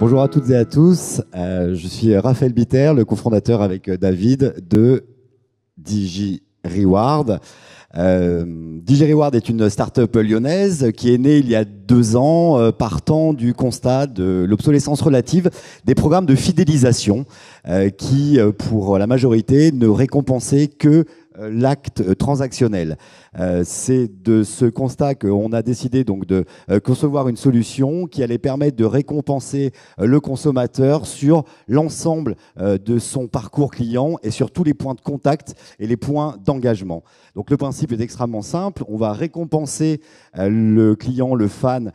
Bonjour à toutes et à tous. Euh, je suis Raphaël Bitter, le cofondateur avec euh, David de DigiReward. Euh, Reward. est une start-up lyonnaise qui est née il y a deux ans, partant du constat de l'obsolescence relative des programmes de fidélisation qui, pour la majorité, ne récompensaient que euh, l'acte euh, transactionnel. Euh, c'est de ce constat qu'on a décidé donc de concevoir une solution qui allait permettre de récompenser le consommateur sur l'ensemble de son parcours client et sur tous les points de contact et les points d'engagement. Donc le principe est extrêmement simple. On va récompenser le client, le fan,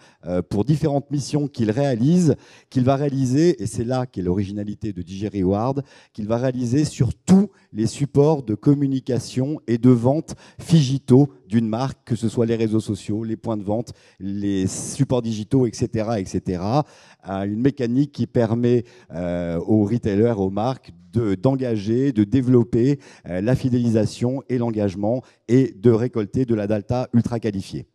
pour différentes missions qu'il réalise, qu'il va réaliser, et c'est là qu'est l'originalité de DigiReward qu'il va réaliser sur tous les supports de communication et de vente figitaux d'une marque, que ce soit les réseaux sociaux, les points de vente, les supports digitaux, etc., Une mécanique qui permet euh, aux retailers, aux marques d'engager, de, de, développer euh, la fidélisation et l'engagement et de récolter de la data ultra qualifiée.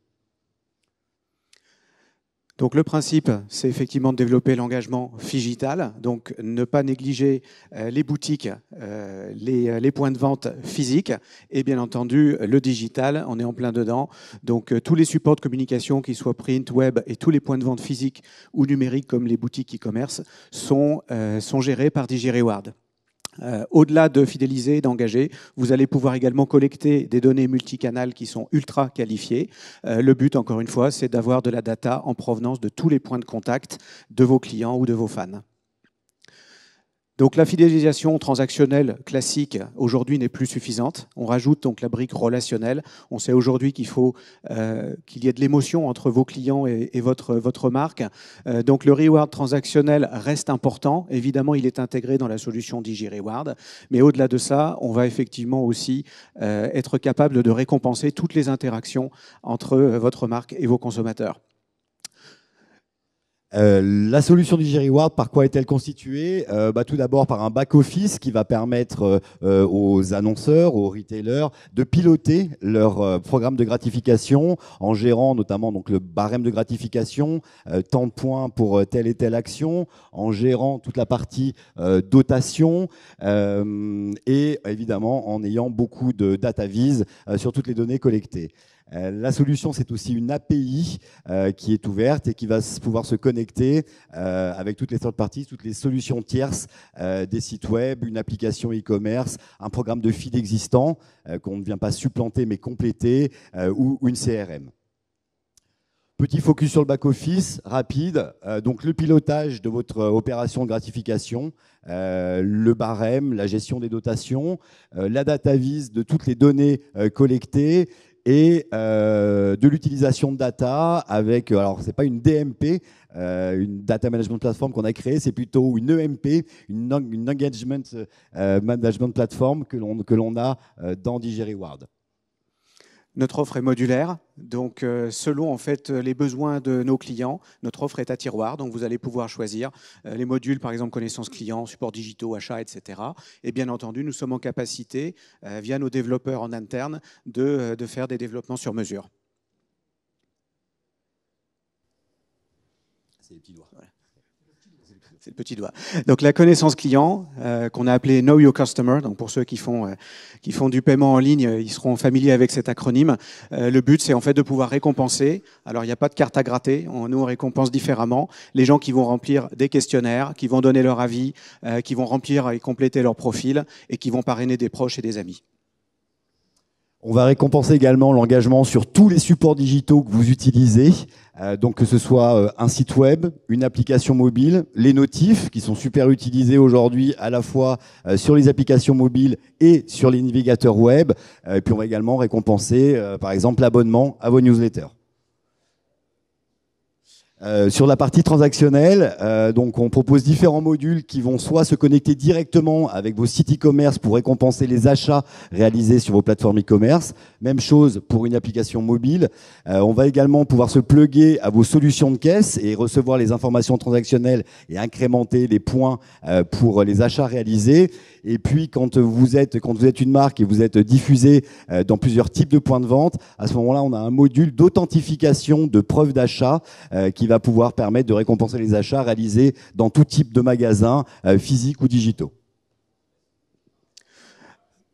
Donc le principe, c'est effectivement de développer l'engagement digital, donc ne pas négliger euh, les boutiques, euh, euh, les, points de vente physiques et bien entendu le digital, on est en plein dedans. Donc tous les supports de communication, qu'ils soient print, web et tous les points de vente physiques ou numériques comme les boutiques e-commerce, sont, sont gérés par DigiReward. Euh, au-delà de fidéliser, et d'engager, vous allez pouvoir également collecter des données multicanales qui sont ultra qualifiées. Euh, le but, encore une fois, c'est d'avoir de la data en provenance de tous les points de contact de vos clients ou de vos fans. Donc la fidélisation transactionnelle classique aujourd'hui n'est plus suffisante. On rajoute donc la brique relationnelle. On sait aujourd'hui qu'il faut euh, qu'il y ait de l'émotion entre vos clients et, votre, votre marque. Euh, donc le reward transactionnel reste important. Évidemment, il est intégré dans la solution DigiReward. Mais au-delà de ça, on va effectivement aussi euh, être capable de récompenser toutes les interactions entre votre marque et vos consommateurs. Euh, la solution du Ward par quoi est-elle constituée euh, bah, Tout d'abord par un back-office qui va permettre euh, aux annonceurs, aux retailers, de piloter leur programme de gratification en gérant notamment donc, le barème de gratification, tant de points pour telle et telle action, en gérant toute la partie dotation et évidemment en ayant beaucoup de data vis sur toutes les données collectées. Euh, la solution, c'est aussi une API euh, qui est ouverte et qui va pouvoir se connecter euh, avec toutes les third parties, toutes les solutions tierces, des sites web, une application e-commerce, un programme de feed existant qu'on ne vient pas supplanter mais compléter, ou une CRM. Petit focus sur le back-office, rapide. donc le pilotage de votre opération de gratification, le barème, la gestion des dotations, la data vise de toutes les données collectées, et euh, de l'utilisation de data avec, euh, alors c'est pas une DMP, euh, une data management platform qu'on a créée, c'est plutôt une EMP, une, engagement management platform que l'on que l'on a dans DigiReward. Notre offre est modulaire, donc euh, selon en fait euh, les besoins de nos clients, notre offre est à tiroir, donc vous allez pouvoir choisir euh, les modules, par exemple connaissances clients, supports digitaux, achats, etc. Et bien entendu, nous sommes en capacité, via nos développeurs en interne, de, de faire des développements sur mesure. C'est les petits doigts. C'est le petit doigt. Donc la connaissance client, euh, qu'on a appelé Know Your Customer, donc pour ceux qui font, euh, qui font du paiement en ligne, euh, ils seront familiers avec cet acronyme. le but, c'est en fait de pouvoir récompenser. Alors il n'y a pas de carte à gratter, on, nous on récompense différemment les gens qui vont remplir des questionnaires, qui vont donner leur avis, qui vont remplir et compléter leur profil et qui vont parrainer des proches et des amis. On va récompenser également l'engagement sur tous les supports digitaux que vous utilisez, euh, donc que ce soit euh, un site web, une application mobile, les notifs qui sont super utilisés aujourd'hui à la fois euh, sur les applications mobiles et sur les navigateurs web. et puis on va également récompenser par exemple l'abonnement à vos newsletters. Euh, sur la partie transactionnelle, euh, donc on propose différents modules qui vont soit se connecter directement avec vos sites e-commerce pour récompenser les achats réalisés sur vos plateformes e-commerce. Même chose pour une application mobile. Euh, on va également pouvoir se pluguer à vos solutions de caisse et recevoir les informations transactionnelles et incrémenter les points pour les achats réalisés. Et puis quand vous êtes quand vous êtes une marque et vous êtes diffusé euh, dans plusieurs types de points de vente, à ce moment-là, on a un module d'authentification de preuve d'achat euh, qui va pouvoir permettre de récompenser les achats réalisés dans tout type de magasins euh, physiques ou digitaux.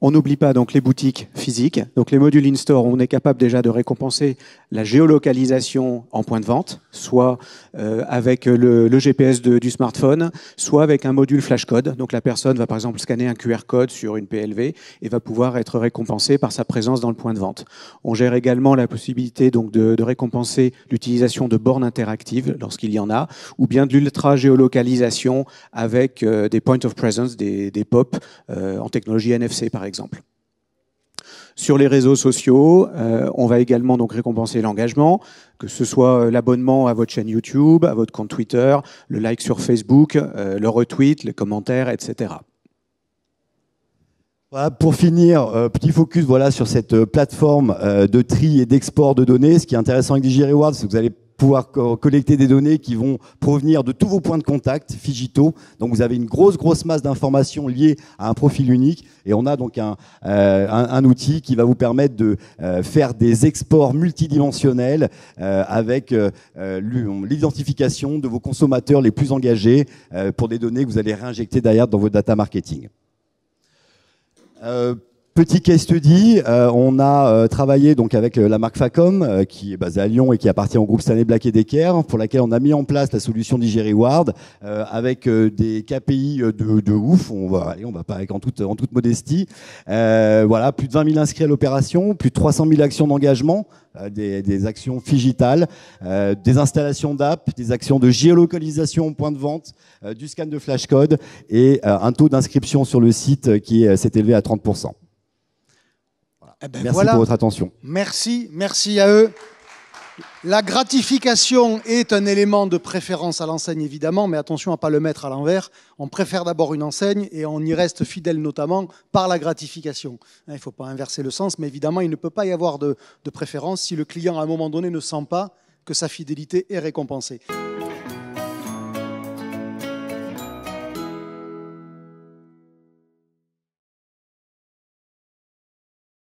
On n'oublie pas donc les boutiques physiques. Donc les modules in-store, on est capable déjà de récompenser la géolocalisation en point de vente, soit euh, avec le, GPS du smartphone, soit avec un module flashcode. Donc la personne va par exemple scanner un QR code sur une PLV et va pouvoir être récompensée par sa présence dans le point de vente. On gère également la possibilité donc de, récompenser l'utilisation de bornes interactives lorsqu'il y en a, ou bien de l'ultra géolocalisation avec euh, des points of presence, des, POP euh, en technologie NFC par exemple exemple. Sur les réseaux sociaux, euh, on va également donc récompenser l'engagement, que ce soit euh, l'abonnement à votre chaîne YouTube, à votre compte Twitter, le like sur Facebook, euh, le retweet, les commentaires, etc. pour finir, petit focus voilà, sur cette plateforme de tri et d'export de données. Ce qui est intéressant avec DigiRewards, c'est que vous allez pouvoir collecter des données qui vont provenir de tous vos points de contact figito. Donc vous avez une grosse, grosse masse d'informations liées à un profil unique et on a donc un, euh, outil qui va vous permettre de euh, faire des exports multidimensionnels euh, avec l'identification de vos consommateurs les plus engagés pour des données que vous allez réinjecter derrière dans votre data marketing. Petit case study, euh, on a euh, travaillé donc avec euh, la marque Facom qui est basée à Lyon et qui appartient au groupe Stanley Black et Decker, pour laquelle on a mis en place la solution DigiReward avec des KPI de, de, ouf. On va aller, on va pas avec en toute en toute modestie. voilà, plus de 20 000 inscrits à l'opération, plus de 300 000 actions d'engagement. Des, actions digitales, des installations d'app, des actions de géolocalisation au point de vente, du scan de flashcode et un taux d'inscription sur le site qui s'est élevé à 30%. Eh ben merci pour votre attention. Merci, merci à eux. La gratification est un élément de préférence à l'enseigne, évidemment, mais attention à ne pas le mettre à l'envers. On préfère d'abord une enseigne et on y reste fidèle notamment par la gratification. Hein, il ne faut pas inverser le sens, mais évidemment, il ne peut pas y avoir de préférence si le client, à un moment donné, ne sent pas que sa fidélité est récompensée.